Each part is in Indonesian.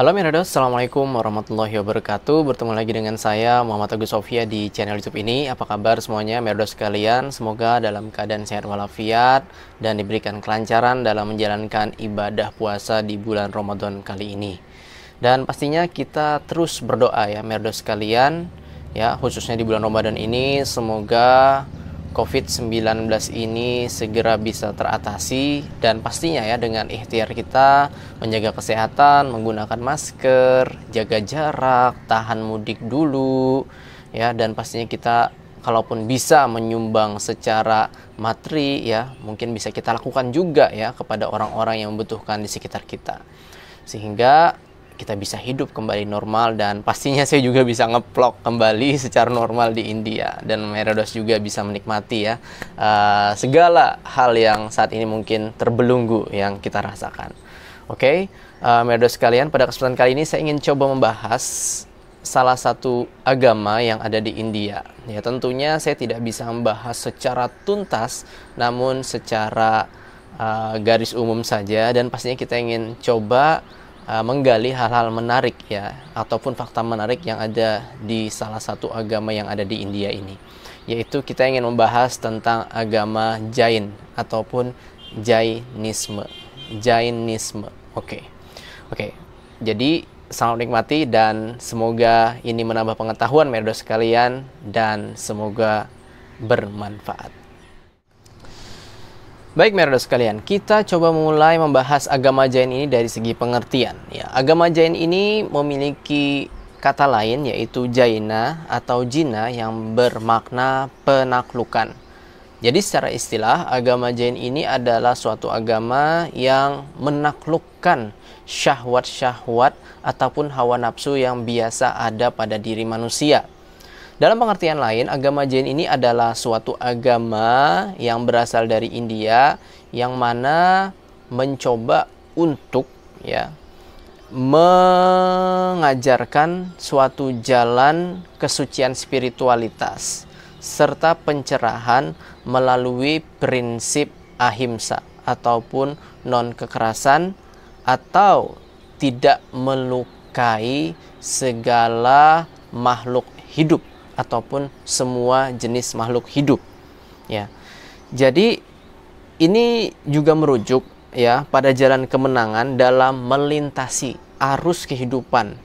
Halo Mirados, Assalamualaikum warahmatullahi wabarakatuh Bertemu lagi dengan saya Muhammad Agus Sofia di channel youtube ini Apa kabar semuanya Mirados sekalian Semoga dalam keadaan sehat walafiat Dan diberikan kelancaran dalam menjalankan ibadah puasa di bulan Ramadan kali ini Dan pastinya kita terus berdoa ya Mirados sekalian Ya khususnya di bulan Ramadan ini Semoga COVID-19 ini segera bisa teratasi dan pastinya ya dengan ikhtiar kita menjaga kesehatan, menggunakan masker, jaga jarak, tahan mudik dulu ya dan pastinya kita kalaupun bisa menyumbang secara materi ya mungkin bisa kita lakukan juga ya kepada orang-orang yang membutuhkan di sekitar kita. Sehingga kita bisa hidup kembali normal dan pastinya saya juga bisa ngeplok kembali secara normal di India dan Merados juga bisa menikmati ya uh, segala hal yang saat ini mungkin terbelunggu yang kita rasakan. Oke, okay? uh, eh, Merados sekalian pada kesempatan kali ini saya ingin coba membahas salah satu agama yang ada di India. Ya tentunya saya tidak bisa membahas secara tuntas namun secara uh, garis umum saja dan pastinya kita ingin coba Uh, menggali hal-hal menarik ya ataupun fakta menarik yang ada di salah satu agama yang ada di India ini yaitu kita ingin membahas tentang agama Jain ataupun Jainisme Jainisme oke okay. oke okay. jadi selamat nikmati dan semoga ini menambah pengetahuan merdos sekalian dan semoga bermanfaat Baik Merda sekalian, kita coba mulai membahas agama Jain ini dari segi pengertian. Ya, agama Jain ini memiliki kata lain yaitu Jaina atau Jina yang bermakna penaklukan. Jadi secara istilah agama Jain ini adalah suatu agama yang menaklukkan syahwat-syahwat ataupun hawa nafsu yang biasa ada pada diri manusia. Dalam pengertian lain, agama Jain ini adalah suatu agama yang berasal dari India yang mana mencoba untuk ya mengajarkan suatu jalan kesucian spiritualitas serta pencerahan melalui prinsip ahimsa ataupun non kekerasan atau tidak melukai segala makhluk hidup ataupun semua jenis makhluk hidup ya jadi ini juga merujuk ya pada jalan kemenangan dalam melintasi arus kehidupan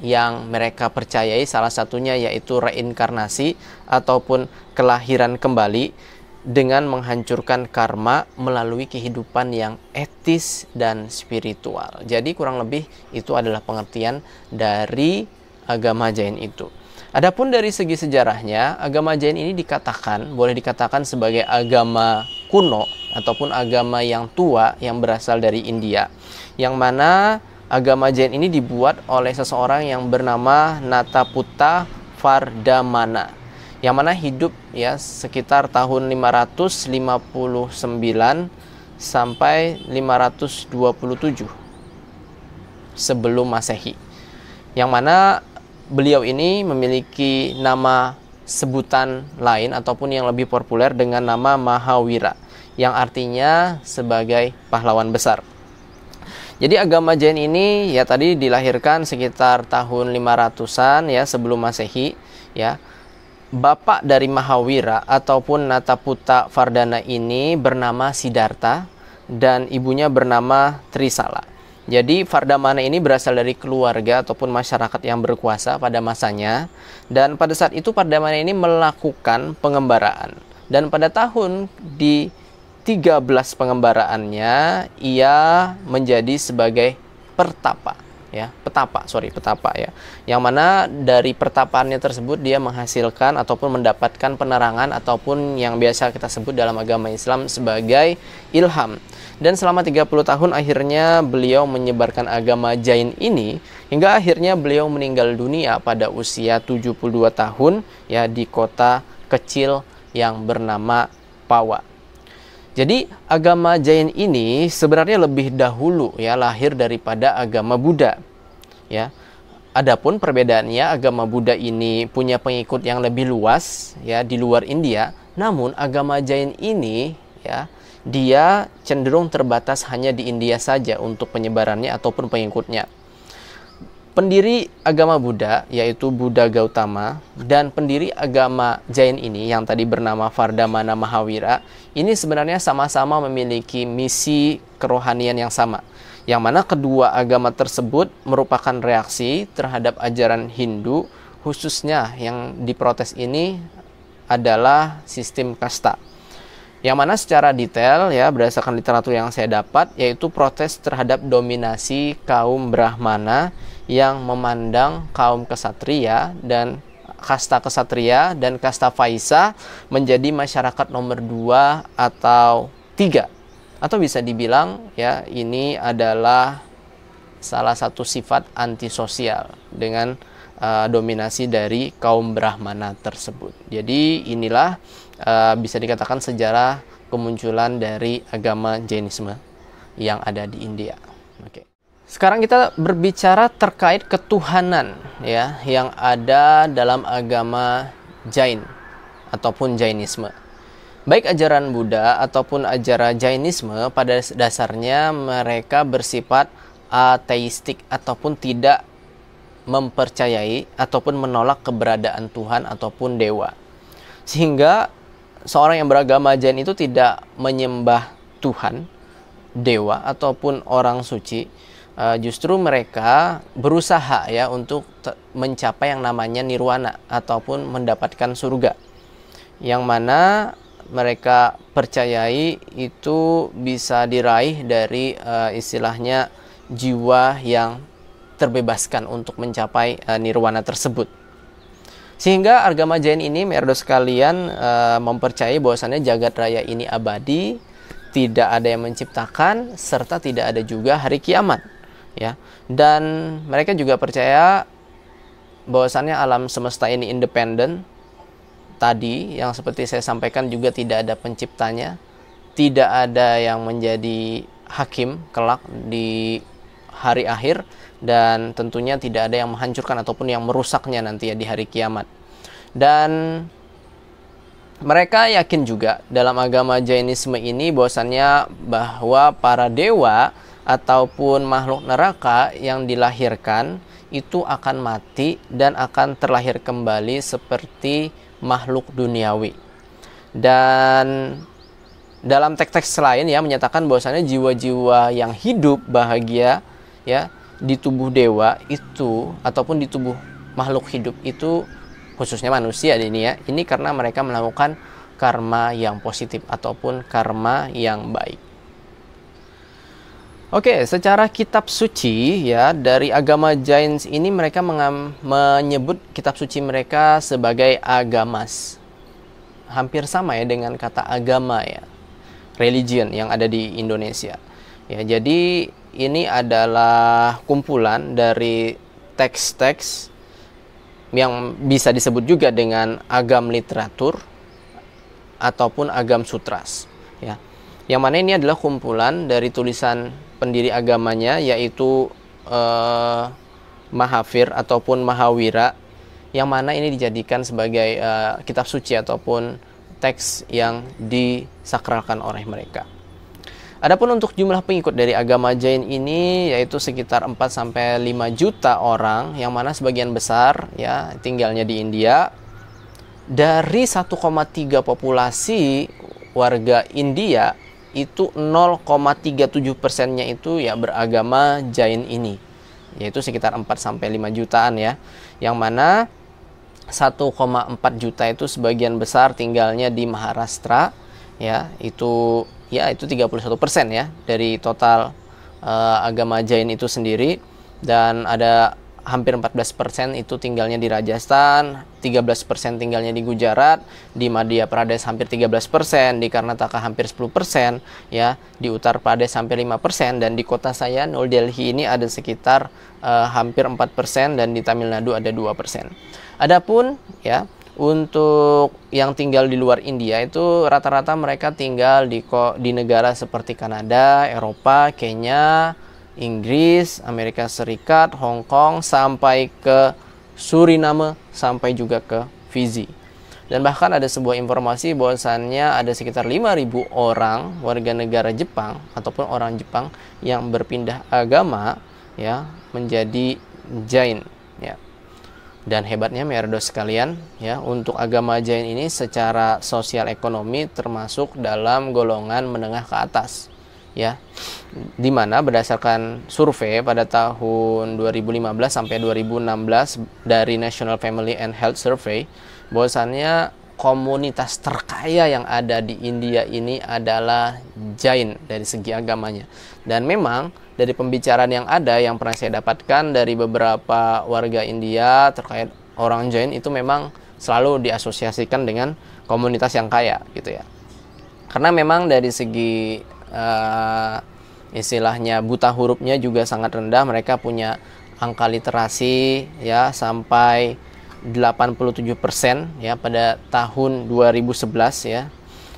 yang mereka percayai salah satunya yaitu reinkarnasi ataupun kelahiran kembali dengan menghancurkan karma melalui kehidupan yang etis dan spiritual. Jadi kurang lebih itu adalah pengertian dari agama Jain itu. Adapun dari segi sejarahnya, agama Jain ini dikatakan boleh dikatakan sebagai agama kuno ataupun agama yang tua yang berasal dari India. Yang mana agama Jain ini dibuat oleh seseorang yang bernama Nataputta Vardamana. yang mana hidup ya sekitar tahun 559 sampai 527 sebelum Masehi. Yang mana beliau ini memiliki nama sebutan lain ataupun yang lebih populer dengan nama Mahawira yang artinya sebagai pahlawan besar. Jadi agama Jain ini ya tadi dilahirkan sekitar tahun 500-an ya sebelum Masehi ya. Bapak dari Mahawira ataupun Nataputa Vardhana ini bernama Siddhartha dan ibunya bernama Trisala. Jadi farda ini berasal dari keluarga ataupun masyarakat yang berkuasa pada masanya dan pada saat itu farda ini melakukan pengembaraan dan pada tahun di 13 pengembaraannya ia menjadi sebagai pertapa ya petapa sorry petapa ya yang mana dari pertapaannya tersebut dia menghasilkan ataupun mendapatkan penerangan ataupun yang biasa kita sebut dalam agama Islam sebagai ilham dan selama 30 tahun akhirnya beliau menyebarkan agama Jain ini hingga akhirnya beliau meninggal dunia pada usia 72 tahun ya di kota kecil yang bernama Pawa. Jadi agama Jain ini sebenarnya lebih dahulu ya lahir daripada agama Buddha. Ya. Adapun perbedaannya agama Buddha ini punya pengikut yang lebih luas ya di luar India, namun agama Jain ini ya dia cenderung terbatas hanya di India saja untuk penyebarannya ataupun pengikutnya. Pendiri agama Buddha yaitu Buddha Gautama dan pendiri agama Jain ini yang tadi bernama Vardhamana Mahavira ini sebenarnya sama-sama memiliki misi kerohanian yang sama yang mana kedua agama tersebut merupakan reaksi terhadap ajaran Hindu khususnya yang diprotes ini adalah sistem kasta yang mana secara detail ya berdasarkan literatur yang saya dapat yaitu protes terhadap dominasi kaum Brahmana yang memandang kaum kesatria dan kasta kesatria dan kasta faisa menjadi masyarakat nomor dua atau tiga atau bisa dibilang ya ini adalah salah satu sifat antisosial dengan uh, dominasi dari kaum Brahmana tersebut. Jadi inilah Eh, bisa dikatakan sejarah kemunculan dari agama Jainisme yang ada di India. Oke. Okay. Sekarang kita berbicara terkait ketuhanan ya yang ada dalam agama Jain ataupun Jainisme. Baik ajaran Buddha ataupun ajaran Jainisme pada dasarnya mereka bersifat ateistik ataupun tidak mempercayai ataupun menolak keberadaan Tuhan ataupun dewa. Sehingga seorang yang beragama Jain itu tidak menyembah Tuhan, dewa ataupun orang suci, eh, justru mereka berusaha ya untuk mencapai yang namanya nirwana ataupun mendapatkan surga. Yang mana mereka percayai itu bisa diraih dari uh, istilahnya jiwa yang terbebaskan untuk mencapai uh, nirwana tersebut. Sehingga agama Jain ini merdo sekalian uh, mempercayai bahwasannya jagat raya ini abadi, tidak ada yang menciptakan serta tidak ada juga hari kiamat ya dan mereka juga percaya bahwasannya alam semesta ini independen tadi yang seperti saya sampaikan juga tidak ada penciptanya tidak ada yang menjadi hakim kelak di hari akhir dan tentunya tidak ada yang menghancurkan ataupun yang merusaknya nanti ya di hari kiamat. Dan mereka yakin juga dalam agama Jainisme ini bahwasannya bahwa para dewa ataupun makhluk neraka yang dilahirkan itu akan mati dan akan terlahir kembali seperti makhluk duniawi. Dan dalam teks-teks lain ya menyatakan bahwasannya jiwa-jiwa yang hidup bahagia ya di tubuh dewa itu ataupun di tubuh makhluk hidup itu khususnya manusia ini ya ini karena mereka melakukan karma yang positif ataupun karma yang baik. Oke, secara kitab suci ya dari agama Jains ini mereka menyebut kitab suci mereka sebagai agamas. Hampir sama ya dengan kata agama ya. Religion yang ada di Indonesia. Ya, jadi ini adalah kumpulan dari teks-teks yang bisa disebut juga dengan agam literatur ataupun agam sutras ya yang mana ini adalah kumpulan dari tulisan pendiri agamanya yaitu eh, Mahavir ataupun Mahawira yang mana ini dijadikan sebagai eh, kitab suci ataupun teks yang disakralkan oleh mereka. Adapun untuk jumlah pengikut dari agama Jain ini yaitu sekitar 4 sampai 5 juta orang yang mana sebagian besar ya tinggalnya di India. Dari 1,3 populasi warga India itu 0,37 persennya itu ya beragama Jain ini yaitu sekitar 4 sampai 5 jutaan ya yang mana 1,4 juta itu sebagian besar tinggalnya di Maharashtra ya itu ya itu 31% ya dari total uh, agama Jain itu sendiri dan ada hampir 14% itu tinggalnya di Rajasthan, 13% tinggalnya di Gujarat, di Madhya Pradesh hampir 13%, di Karnataka hampir 10%, ya, di Uttar Pradesh hampir 5% dan di kota saya New Delhi ini ada sekitar uh, hampir 4% dan di Tamil Nadu ada 2%. Adapun ya untuk yang tinggal di luar India itu rata-rata mereka tinggal di di negara seperti Kanada, Eropa, Kenya, Inggris, Amerika Serikat, Hong Kong sampai ke Suriname sampai juga ke Fiji. Dan bahkan ada sebuah informasi bahwasannya ada sekitar 5.000 orang warga negara Jepang ataupun orang Jepang yang berpindah agama ya menjadi Jain dan hebatnya merdo sekalian ya untuk agama Jain ini secara sosial ekonomi termasuk dalam golongan menengah ke atas ya dimana berdasarkan survei pada tahun 2015 sampai 2016 dari National Family and Health Survey bahwasannya komunitas terkaya yang ada di India ini adalah Jain dari segi agamanya dan memang dari pembicaraan yang ada yang pernah saya dapatkan dari beberapa warga India terkait orang Jain itu memang selalu diasosiasikan dengan komunitas yang kaya gitu ya. Karena memang dari segi uh, istilahnya buta hurufnya juga sangat rendah, mereka punya angka literasi ya sampai 87% ya pada tahun 2011 ya.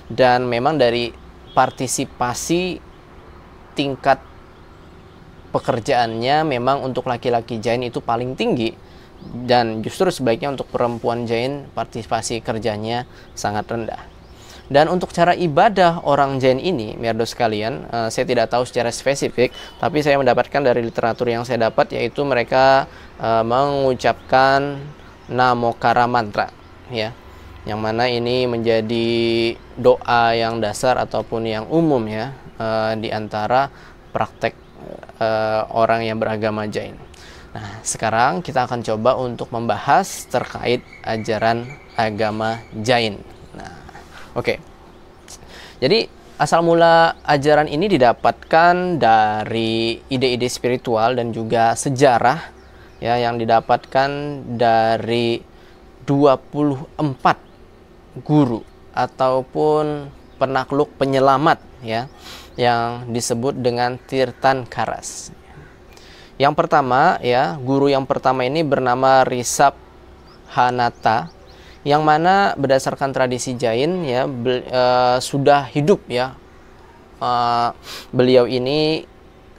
Dan memang dari partisipasi tingkat pekerjaannya memang untuk laki-laki jain itu paling tinggi dan justru sebaiknya untuk perempuan jain partisipasi kerjanya sangat rendah. Dan untuk cara ibadah orang Jain ini, Merdo sekalian, eh, saya tidak tahu secara spesifik, tapi saya mendapatkan dari literatur yang saya dapat yaitu mereka uh, mengucapkan namokara mantra, ya, yang mana ini menjadi doa yang dasar ataupun yang umum ya uh, di antara praktek uh, orang yang beragama Jain. Nah, sekarang kita akan coba untuk membahas terkait ajaran agama Jain. Nah, oke. Okay. Jadi, asal mula ajaran ini didapatkan dari ide-ide spiritual dan juga sejarah ya yang didapatkan dari 24 guru ataupun penakluk penyelamat ya yang disebut dengan Tirtan Karas. Yang pertama ya, guru yang pertama ini bernama Risap Hanata yang mana berdasarkan tradisi Jain ya be, e, eh, sudah hidup ya. E, beliau ini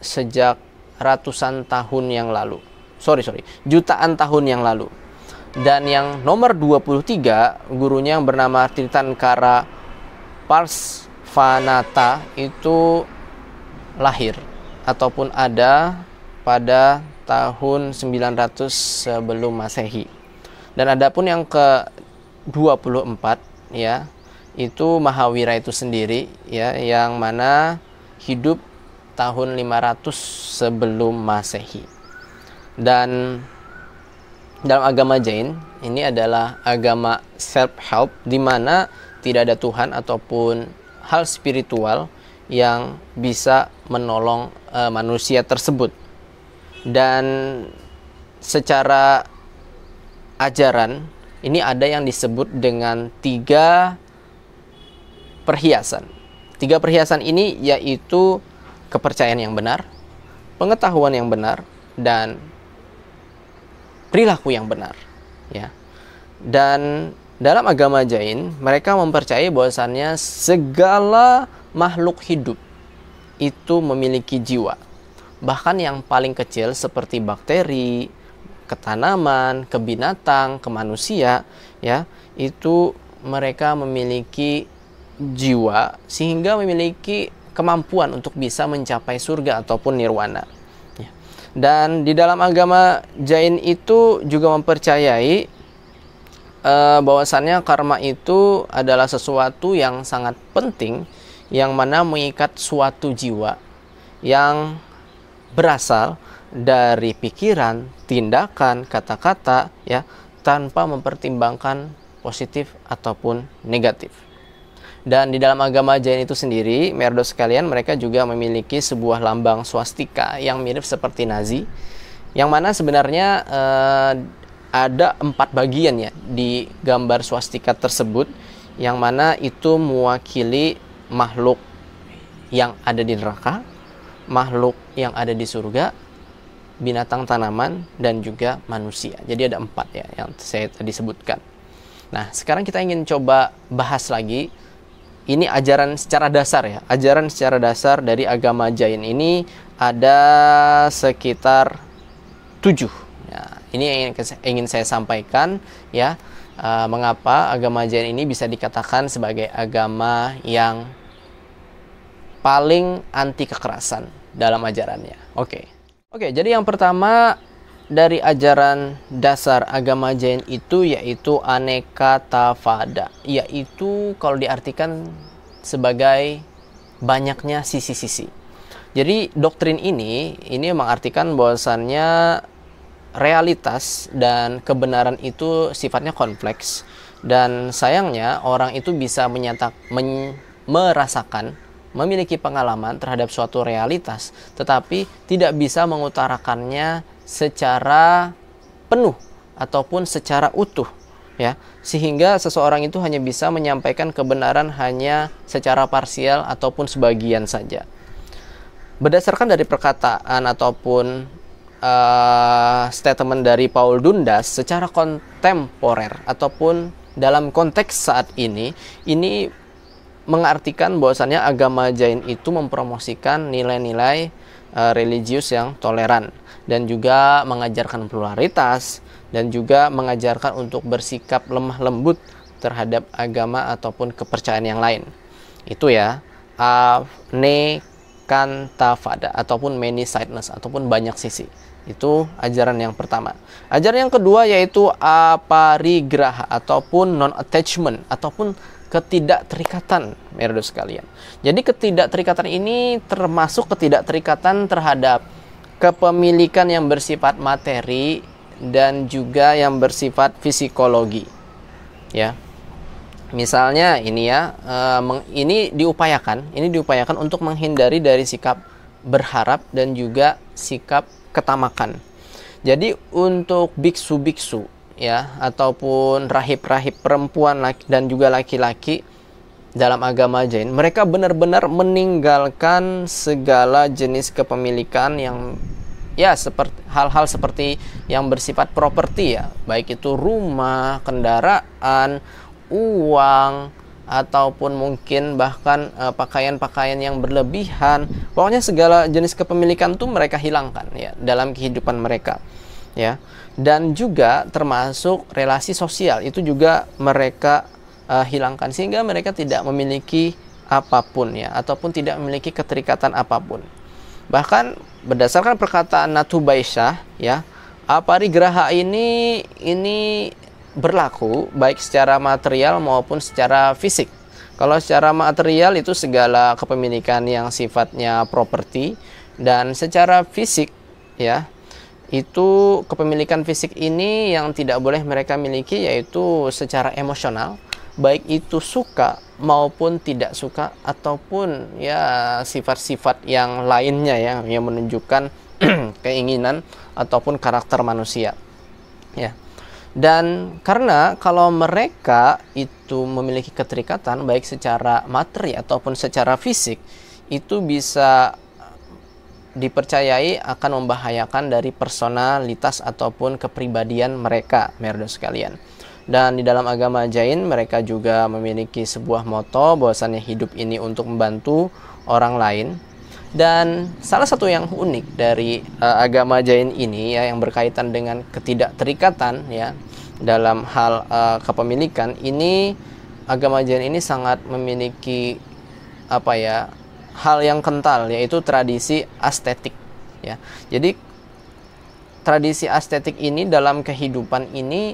sejak ratusan tahun yang lalu. Sorry, sorry. Jutaan tahun yang lalu. Dan yang nomor 23 gurunya yang bernama Tirtan Kara Parsvanata itu lahir ataupun ada pada tahun 900 sebelum Masehi. Dan adapun yang ke-24 ya, itu Mahawira itu sendiri ya yang mana hidup tahun 500 sebelum Masehi. Dan dalam agama Jain ini adalah agama self help di mana tidak ada Tuhan ataupun hal spiritual yang bisa menolong e, manusia tersebut. Dan secara ajaran ini ada yang disebut dengan tiga perhiasan. Tiga perhiasan ini yaitu kepercayaan yang benar, pengetahuan yang benar, dan perilaku yang benar. Ya, dan dalam agama Jain, mereka mempercayai bahwasannya segala makhluk hidup itu memiliki jiwa. Bahkan yang paling kecil seperti bakteri, ketanaman, kebinatang, kemanusia, binatang, ya, itu mereka memiliki jiwa sehingga memiliki kemampuan untuk bisa mencapai surga ataupun nirwana. Ya. Dan di dalam agama Jain itu juga mempercayai uh, bahwasannya karma itu adalah sesuatu yang sangat penting yang mana mengikat suatu jiwa yang berasal dari pikiran, tindakan, kata-kata ya tanpa mempertimbangkan positif ataupun negatif. Dan di dalam agama Jain itu sendiri, Merdo sekalian mereka juga memiliki sebuah lambang swastika yang mirip seperti Nazi, yang mana sebenarnya eh, ada empat bagian ya di gambar swastika tersebut yang mana itu mewakili makhluk yang ada di neraka, makhluk yang ada di surga, binatang tanaman dan juga manusia. Jadi ada empat ya yang saya tadi sebutkan. Nah sekarang kita ingin coba bahas lagi ini ajaran secara dasar ya. Ajaran secara dasar dari agama Jain ini ada sekitar tujuh ini yang ingin saya sampaikan ya uh, mengapa agama Jain ini bisa dikatakan sebagai agama yang paling anti kekerasan dalam ajarannya. Oke. Okay. Oke, okay, jadi yang pertama dari ajaran dasar agama Jain itu yaitu aneka tafada, yaitu kalau diartikan sebagai banyaknya sisi-sisi. Jadi doktrin ini ini mengartikan bahwasannya realitas dan kebenaran itu sifatnya kompleks dan sayangnya orang itu bisa menyatak men, merasakan memiliki pengalaman terhadap suatu realitas tetapi tidak bisa mengutarakannya secara penuh ataupun secara utuh ya sehingga seseorang itu hanya bisa menyampaikan kebenaran hanya secara parsial ataupun sebagian saja berdasarkan dari perkataan ataupun uh, statement dari Paul Dundas secara kontemporer ataupun dalam konteks saat ini ini mengartikan bahwasannya agama Jain itu mempromosikan nilai-nilai uh, religius yang toleran dan juga mengajarkan pluralitas dan juga mengajarkan untuk bersikap lemah lembut terhadap agama ataupun kepercayaan yang lain. Itu ya. Uh, ne kantafada ataupun many sideness ataupun banyak sisi. Itu ajaran yang pertama. Ajaran yang kedua yaitu aparigraha ataupun non-attachment ataupun ketidakterikatan, merdu sekalian. Jadi ketidakterikatan ini termasuk ketidakterikatan terhadap kepemilikan yang bersifat materi dan juga yang bersifat fisikologi. Ya. Misalnya ini ya, eh, ini diupayakan, ini diupayakan untuk menghindari dari sikap berharap dan juga sikap ketamakan. Jadi untuk biksu-biksu ya ataupun rahib-rahib perempuan dan juga laki-laki dalam agama Jain, mereka benar-benar meninggalkan segala jenis kepemilikan yang ya seperti hal-hal seperti yang bersifat properti ya, baik itu rumah, kendaraan, uang, ataupun mungkin bahkan eh, pakaian-pakaian uh, yang berlebihan pokoknya segala jenis kepemilikan tuh mereka hilangkan ya dalam kehidupan mereka ya dan juga termasuk relasi sosial itu juga mereka uh, hilangkan sehingga mereka tidak memiliki apapun ya ataupun tidak memiliki keterikatan apapun bahkan berdasarkan perkataan Natubaisyah ya Apari Graha ini ini berlaku baik secara material maupun secara fisik. Kalau secara material itu segala kepemilikan yang sifatnya properti dan secara fisik ya itu kepemilikan fisik ini yang tidak boleh mereka miliki yaitu secara emosional baik itu suka maupun tidak suka ataupun ya sifat-sifat yang lainnya ya yang menunjukkan keinginan ataupun karakter manusia ya dan karena kalau mereka itu memiliki keterikatan baik secara materi ataupun secara fisik itu bisa eh, dipercayai akan membahayakan dari personalitas ataupun kepribadian mereka, merdo sekalian. Dan di dalam agama Jain mereka juga memiliki sebuah moto bahwasannya hidup ini untuk membantu orang lain dan salah satu yang unik dari uh, agama Jain ini ya yang berkaitan dengan ketidakterikatan ya dalam hal uh, kepemilikan ini agama Jain ini sangat memiliki apa ya hal yang kental yaitu tradisi estetik ya. Jadi tradisi estetik ini dalam kehidupan ini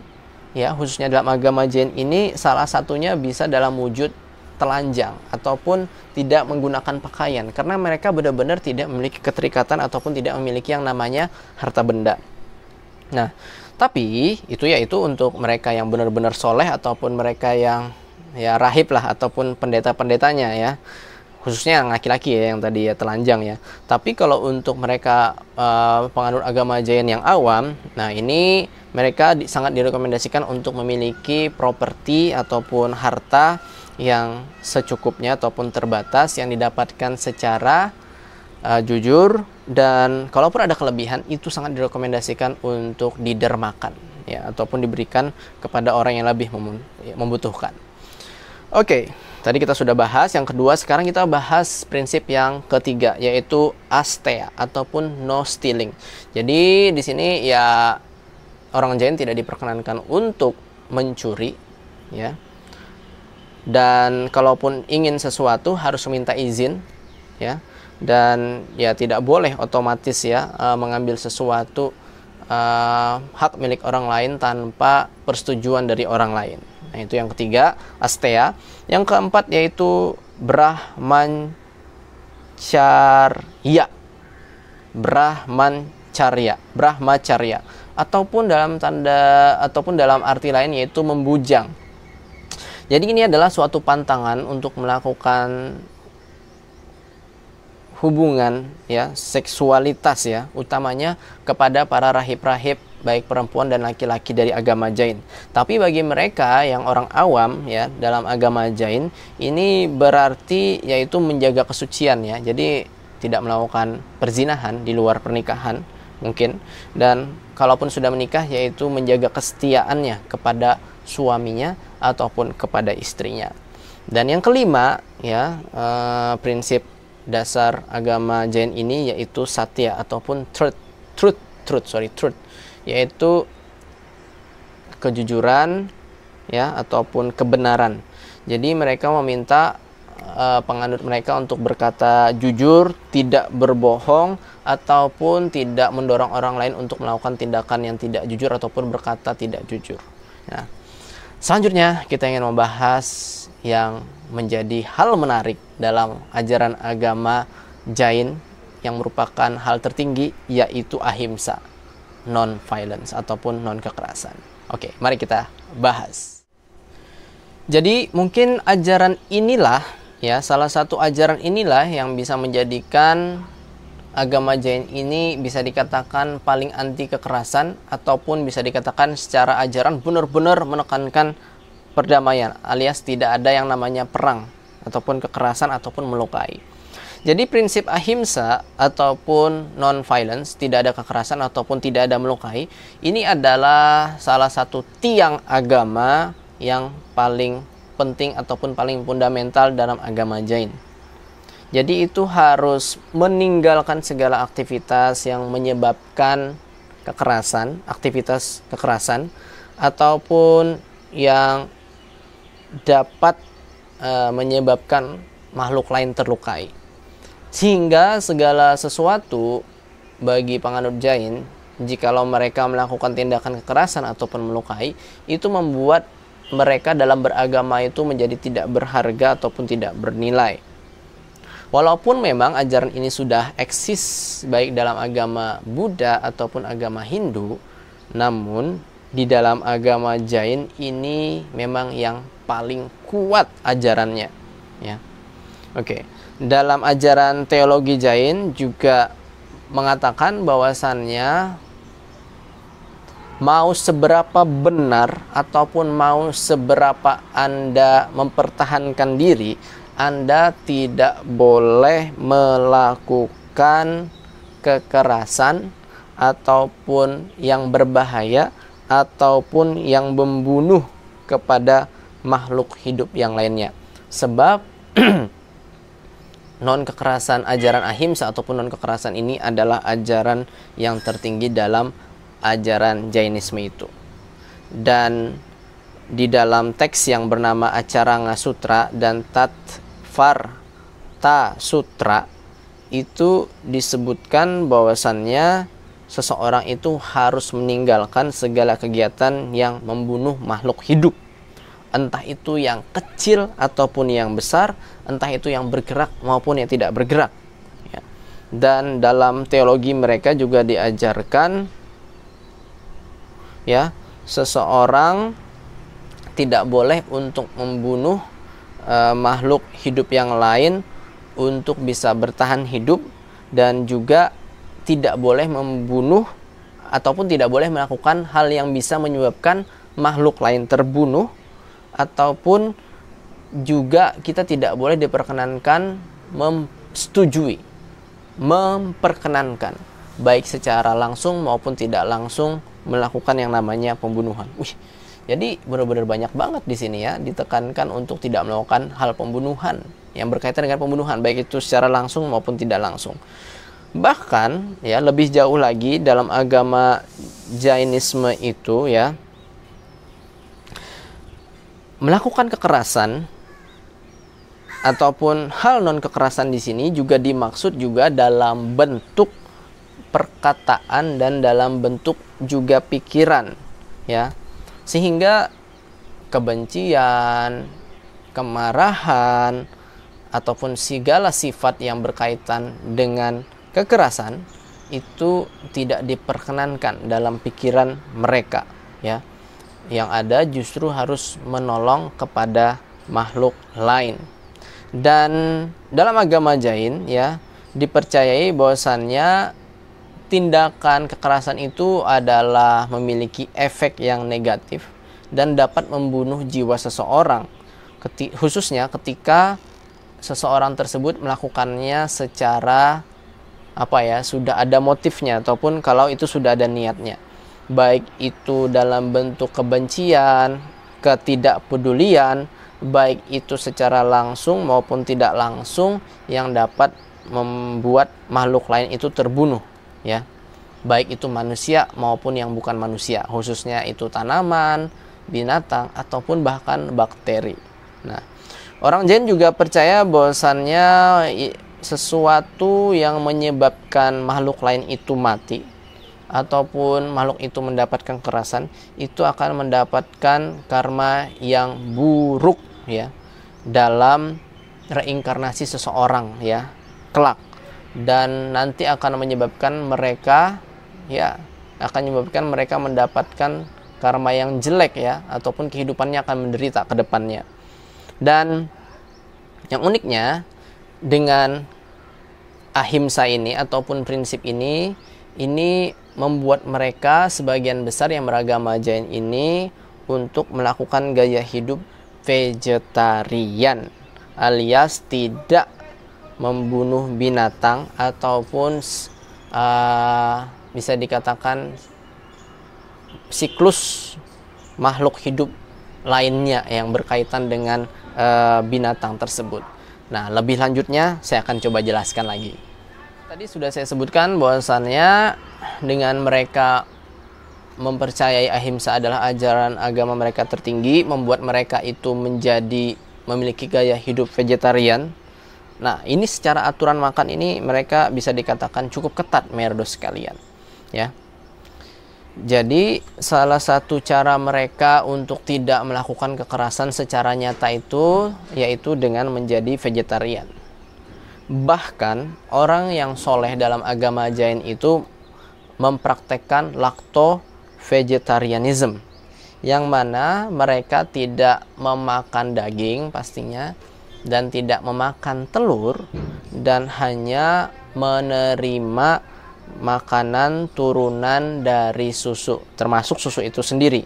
ya khususnya dalam agama Jain ini salah satunya bisa dalam wujud telanjang ataupun tidak menggunakan pakaian karena mereka benar-benar tidak memiliki keterikatan ataupun tidak memiliki yang namanya harta benda. Nah, tapi itu yaitu untuk mereka yang benar-benar soleh ataupun mereka yang ya rahib lah ataupun pendeta-pendetanya ya khususnya yang laki-laki ya yang tadi ya telanjang ya. Tapi kalau untuk mereka uh, penganut agama Jain yang awam, nah ini mereka di, sangat direkomendasikan untuk memiliki properti ataupun harta yang secukupnya ataupun terbatas yang didapatkan secara uh, jujur dan kalaupun ada kelebihan itu sangat direkomendasikan untuk didermakan ya ataupun diberikan kepada orang yang lebih ya, membutuhkan. Oke, okay, tadi kita sudah bahas yang kedua, sekarang kita bahas prinsip yang ketiga yaitu astea ataupun no stealing. Jadi di sini ya orang jain tidak diperkenankan untuk mencuri ya dan kalaupun ingin sesuatu harus minta izin ya dan ya tidak boleh otomatis ya eh, mengambil sesuatu uh, hak milik orang lain tanpa persetujuan dari orang lain nah itu yang ketiga astea yang keempat yaitu brahmancarya brahmancarya brahmacarya ataupun dalam tanda ataupun dalam arti lain yaitu membujang jadi ini adalah suatu pantangan untuk melakukan hubungan ya seksualitas ya utamanya kepada para rahib-rahib baik perempuan dan laki-laki dari agama Jain. Tapi bagi mereka yang orang awam ya dalam agama Jain ini berarti yaitu menjaga kesucian ya. Jadi tidak melakukan perzinahan di luar pernikahan mungkin dan kalaupun sudah menikah yaitu menjaga kesetiaannya kepada suaminya ataupun kepada istrinya. Dan yang kelima ya e, prinsip dasar agama Jain ini yaitu satya ataupun truth truth truth sorry truth yaitu kejujuran ya ataupun kebenaran. Jadi mereka meminta e, penganut mereka untuk berkata jujur, tidak berbohong ataupun tidak mendorong orang lain untuk melakukan tindakan yang tidak jujur ataupun berkata tidak jujur. Nah, Selanjutnya kita ingin membahas yang menjadi hal menarik dalam ajaran agama Jain yang merupakan hal tertinggi yaitu ahimsa, non violence ataupun non kekerasan. Oke, mari kita bahas. Jadi mungkin ajaran inilah ya salah satu ajaran inilah yang bisa menjadikan agama Jain ini bisa dikatakan paling anti kekerasan ataupun bisa dikatakan secara ajaran benar-benar menekankan perdamaian alias tidak ada yang namanya perang ataupun kekerasan ataupun melukai. Jadi prinsip ahimsa ataupun non-violence, tidak ada kekerasan ataupun tidak ada melukai, ini adalah salah satu tiang agama yang paling penting ataupun paling fundamental dalam agama Jain. Jadi itu harus meninggalkan segala aktivitas yang menyebabkan kekerasan, aktivitas kekerasan ataupun yang dapat e, menyebabkan makhluk lain terlukai. Sehingga segala sesuatu bagi penganut jain jikalau mereka melakukan tindakan kekerasan ataupun melukai itu membuat mereka dalam beragama itu menjadi tidak berharga ataupun tidak bernilai Walaupun memang ajaran ini sudah eksis baik dalam agama Buddha ataupun agama Hindu, namun di dalam agama Jain ini memang yang paling kuat ajarannya, ya. Oke. Dalam ajaran teologi Jain juga mengatakan bahwasannya mau seberapa benar ataupun mau seberapa Anda mempertahankan diri anda tidak boleh melakukan kekerasan ataupun yang berbahaya ataupun yang membunuh kepada makhluk hidup yang lainnya. Sebab non kekerasan ajaran ahimsa ataupun non kekerasan ini adalah ajaran yang tertinggi dalam ajaran Jainisme itu. Dan di dalam teks yang bernama Acara Ngasutra dan Tat Varta Sutra itu disebutkan bahwasannya seseorang itu harus meninggalkan segala kegiatan yang membunuh makhluk hidup. Entah itu yang kecil ataupun yang besar, entah itu yang bergerak maupun yang tidak bergerak. Ya. Dan dalam teologi mereka juga diajarkan ya, seseorang tidak boleh untuk membunuh e, makhluk hidup yang lain untuk bisa bertahan hidup dan juga tidak boleh membunuh ataupun tidak boleh melakukan hal yang bisa menyebabkan makhluk lain terbunuh ataupun juga kita tidak boleh diperkenankan menyetujui memperkenankan baik secara langsung maupun tidak langsung melakukan yang namanya pembunuhan. Wih, jadi benar-benar banyak banget di sini ya ditekankan untuk tidak melakukan hal pembunuhan yang berkaitan dengan pembunuhan baik itu secara langsung maupun tidak langsung. Bahkan ya lebih jauh lagi dalam agama Jainisme itu ya melakukan kekerasan ataupun hal non kekerasan di sini juga dimaksud juga dalam bentuk perkataan dan dalam bentuk juga pikiran ya sehingga kebencian, kemarahan, ataupun segala sifat yang berkaitan dengan kekerasan itu tidak diperkenankan dalam pikiran mereka ya yang ada justru harus menolong kepada makhluk lain dan dalam agama Jain ya dipercayai bahwasannya tindakan kekerasan itu adalah memiliki efek yang negatif dan dapat membunuh jiwa seseorang, khususnya ketika seseorang tersebut melakukannya secara apa ya sudah ada motifnya ataupun kalau itu sudah ada niatnya baik itu dalam bentuk kebencian ketidakpedulian baik itu secara langsung maupun tidak langsung yang dapat membuat makhluk lain itu terbunuh ya baik itu manusia maupun yang bukan manusia khususnya itu tanaman binatang ataupun bahkan bakteri nah orang Jain juga percaya bahwasannya sesuatu yang menyebabkan makhluk lain itu mati ataupun makhluk itu mendapatkan kekerasan itu akan mendapatkan karma yang buruk ya dalam reinkarnasi seseorang ya kelak dan nanti akan menyebabkan mereka ya akan menyebabkan mereka mendapatkan karma yang jelek ya ataupun kehidupannya akan menderita ke depannya. Dan yang uniknya dengan ahimsa ini ataupun prinsip ini ini membuat mereka sebagian besar yang beragama Jain ini untuk melakukan gaya hidup vegetarian alias tidak membunuh binatang ataupun uh, bisa dikatakan siklus makhluk hidup lainnya yang berkaitan dengan uh, binatang tersebut. Nah, lebih lanjutnya saya akan coba jelaskan lagi. Tadi sudah saya sebutkan bahwasannya dengan mereka mempercayai ahimsa adalah ajaran agama mereka tertinggi, membuat mereka itu menjadi memiliki gaya hidup vegetarian Nah, ini secara aturan makan ini mereka bisa dikatakan cukup ketat merdos sekalian, ya. Jadi, salah satu cara mereka untuk tidak melakukan kekerasan secara nyata itu yaitu dengan menjadi vegetarian. Bahkan orang yang soleh dalam agama Jain itu mempraktekkan lakto vegetarianism yang mana mereka tidak memakan daging pastinya dan tidak memakan telur dan hanya menerima makanan turunan dari susu termasuk susu itu sendiri.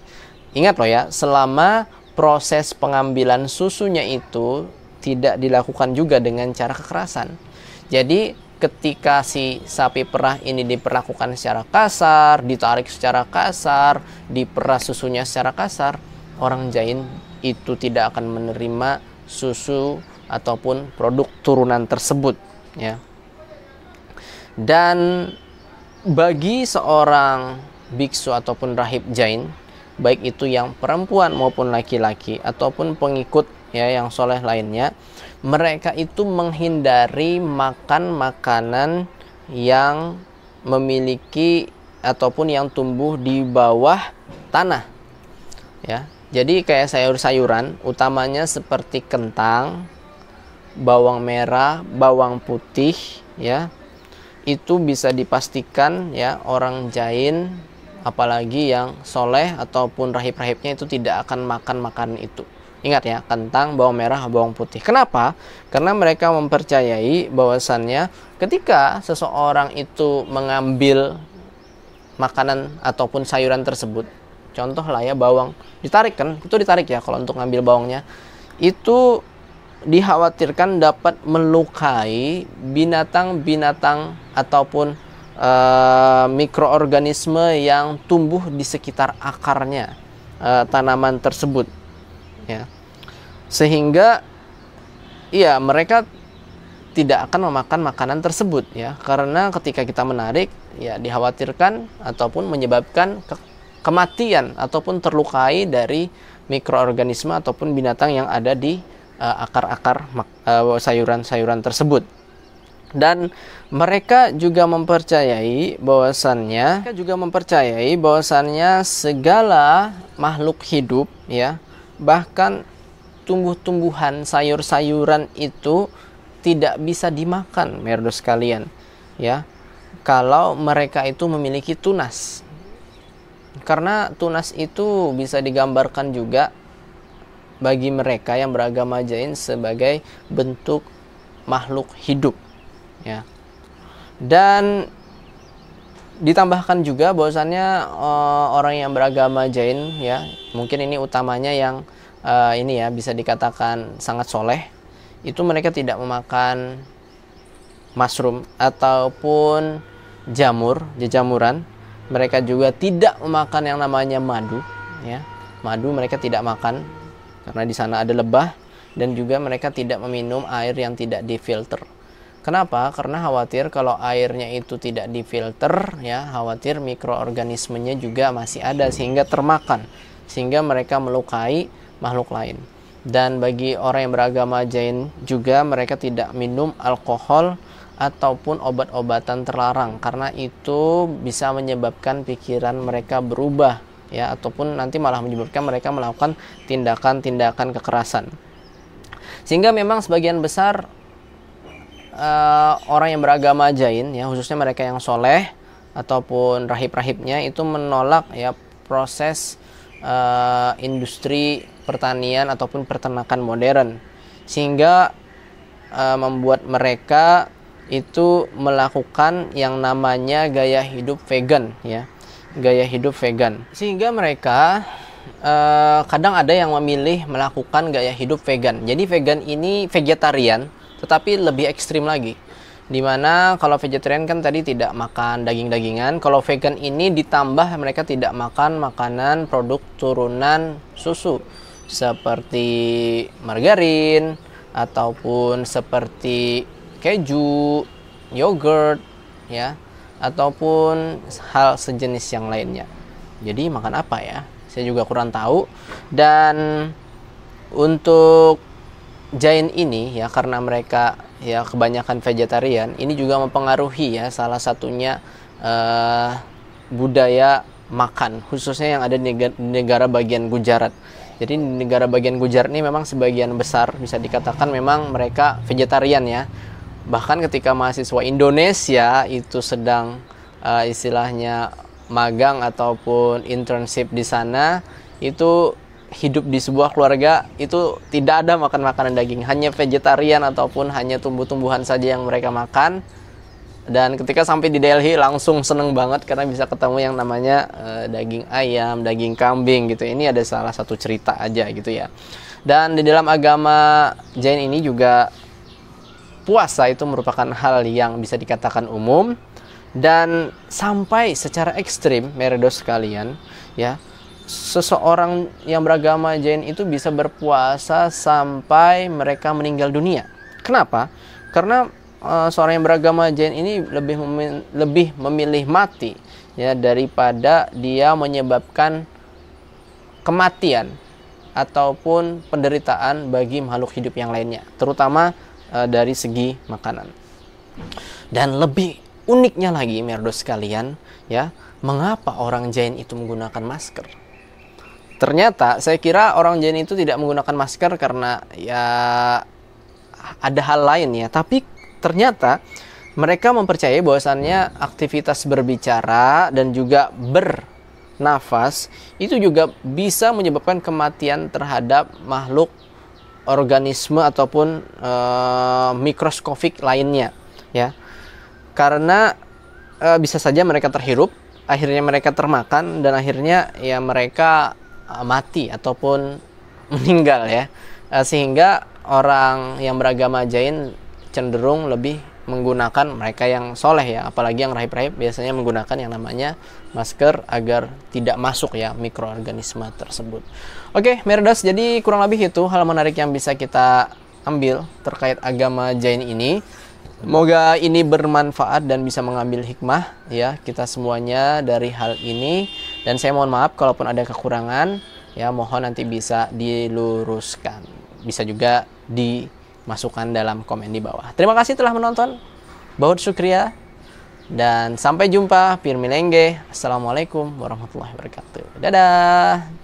Ingat loh ya, selama proses pengambilan susunya itu tidak dilakukan juga dengan cara kekerasan. Jadi ketika si sapi perah ini diperlakukan secara kasar, ditarik secara kasar, diperas susunya secara kasar, orang jain itu tidak akan menerima susu ataupun produk turunan tersebut ya. Dan bagi seorang biksu ataupun rahib Jain, baik itu yang perempuan maupun laki-laki ataupun pengikut ya yang soleh lainnya, mereka itu menghindari makan makanan yang memiliki ataupun yang tumbuh di bawah tanah. Ya, jadi kayak sayur-sayuran, utamanya seperti kentang, bawang merah, bawang putih, ya. Itu bisa dipastikan ya orang jain apalagi yang soleh ataupun rahib-rahibnya itu tidak akan makan makanan itu. Ingat ya, kentang, bawang merah, bawang putih. Kenapa? Karena mereka mempercayai bahwasannya ketika seseorang itu mengambil makanan ataupun sayuran tersebut, contoh lah ya bawang ditarik kan itu ditarik ya kalau untuk ngambil bawangnya itu dikhawatirkan dapat melukai binatang-binatang ataupun e, mikroorganisme yang tumbuh di sekitar akarnya e, tanaman tersebut ya sehingga ya mereka tidak akan memakan makanan tersebut ya karena ketika kita menarik ya dikhawatirkan ataupun menyebabkan kematian ataupun terlukai dari mikroorganisme ataupun binatang yang ada di e, akar-akar uh, sayuran-sayuran tersebut. Dan mereka juga mempercayai bahwasannya mereka juga mempercayai bahwasannya segala makhluk hidup ya, bahkan tumbuh-tumbuhan, sayur-sayuran itu tidak bisa dimakan, merdos sekalian. Ya. Kalau mereka itu memiliki tunas karena tunas itu bisa digambarkan juga bagi mereka yang beragama Jain sebagai bentuk makhluk hidup ya. Dan ditambahkan juga bahwasannya uh, orang yang beragama Jain ya, mungkin ini utamanya yang uh, ini ya bisa dikatakan sangat soleh itu mereka tidak memakan mushroom ataupun jamur, jejamuran mereka juga tidak memakan yang namanya madu ya madu mereka tidak makan karena di sana ada lebah dan juga mereka tidak meminum air yang tidak difilter Kenapa? Karena khawatir kalau airnya itu tidak difilter, ya khawatir mikroorganismenya juga masih ada sehingga termakan, sehingga mereka melukai makhluk lain. Dan bagi orang yang beragama Jain juga mereka tidak minum alkohol ataupun obat-obatan terlarang karena itu bisa menyebabkan pikiran mereka berubah ya ataupun nanti malah menyebabkan mereka melakukan tindakan-tindakan kekerasan. Sehingga memang sebagian besar uh, orang yang beragama jain ya khususnya mereka yang soleh ataupun rahib-rahibnya itu menolak ya proses uh, industri pertanian ataupun peternakan modern sehingga uh, membuat mereka itu melakukan yang namanya gaya hidup vegan ya gaya hidup vegan sehingga mereka eh, kadang ada yang memilih melakukan gaya hidup vegan jadi vegan ini vegetarian tetapi lebih ekstrim lagi dimana kalau vegetarian kan tadi tidak makan daging-dagingan kalau vegan ini ditambah mereka tidak makan makanan produk turunan susu seperti margarin ataupun seperti keju, yogurt, ya, ataupun hal sejenis yang lainnya. Jadi makan apa ya? Saya juga kurang tahu. Dan untuk Jain ini ya karena mereka ya kebanyakan vegetarian, ini juga mempengaruhi ya salah satunya uh, budaya makan khususnya yang ada di negara bagian Gujarat. Jadi negara bagian Gujarat ini memang sebagian besar bisa dikatakan memang mereka vegetarian ya bahkan ketika mahasiswa Indonesia itu sedang uh, istilahnya magang ataupun internship di sana itu hidup di sebuah keluarga itu tidak ada makan makanan daging hanya vegetarian ataupun hanya tumbuh-tumbuhan saja yang mereka makan dan ketika sampai di Delhi langsung seneng banget karena bisa ketemu yang namanya uh, daging ayam, daging kambing gitu. Ini ada salah satu cerita aja gitu ya. Dan di dalam agama Jain ini juga puasa itu merupakan hal yang bisa dikatakan umum dan sampai secara ekstrim meredos sekalian ya seseorang yang beragama Jain itu bisa berpuasa sampai mereka meninggal dunia. Kenapa? Karena uh, seorang yang beragama Jain ini lebih memilih, lebih memilih mati ya daripada dia menyebabkan kematian ataupun penderitaan bagi makhluk hidup yang lainnya, terutama uh, dari segi makanan. Dan lebih uniknya lagi Merdos sekalian, ya, mengapa orang Jain itu menggunakan masker? Ternyata saya kira orang Jain itu tidak menggunakan masker karena ya ada hal lain ya, tapi ternyata mereka mempercayai bahwasannya aktivitas berbicara dan juga bernafas itu juga bisa menyebabkan kematian terhadap makhluk organisme ataupun e, eh, mikroskopik lainnya ya karena e, bisa saja mereka terhirup akhirnya mereka termakan dan akhirnya ya mereka e, mati ataupun meninggal ya e, sehingga orang yang beragama jain cenderung lebih menggunakan mereka yang soleh ya apalagi yang rahib-rahib biasanya menggunakan yang namanya masker agar tidak masuk ya mikroorganisme tersebut Oke, okay, Merdas, jadi kurang lebih itu hal menarik yang bisa kita ambil terkait agama Jain ini. Semoga ini bermanfaat dan bisa mengambil hikmah ya kita semuanya dari hal ini dan saya mohon maaf kalaupun ada kekurangan ya mohon nanti bisa diluruskan. Bisa juga dimasukkan dalam komen di bawah. Terima kasih telah menonton. Bahut Sukria dan sampai jumpa Pirmilengge. Assalamualaikum warahmatullahi wabarakatuh. Dadah.